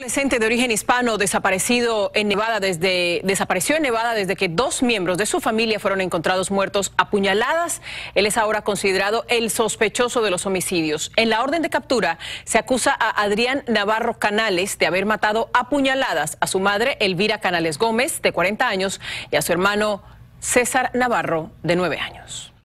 adolescente de origen hispano desaparecido en Nevada desde desapareció en Nevada desde que dos miembros de su familia fueron encontrados muertos a puñaladas. Él es ahora considerado el sospechoso de los homicidios. En la orden de captura se acusa a Adrián Navarro Canales de haber matado a puñaladas a su madre Elvira Canales Gómez de 40 años y a su hermano César Navarro de 9 años.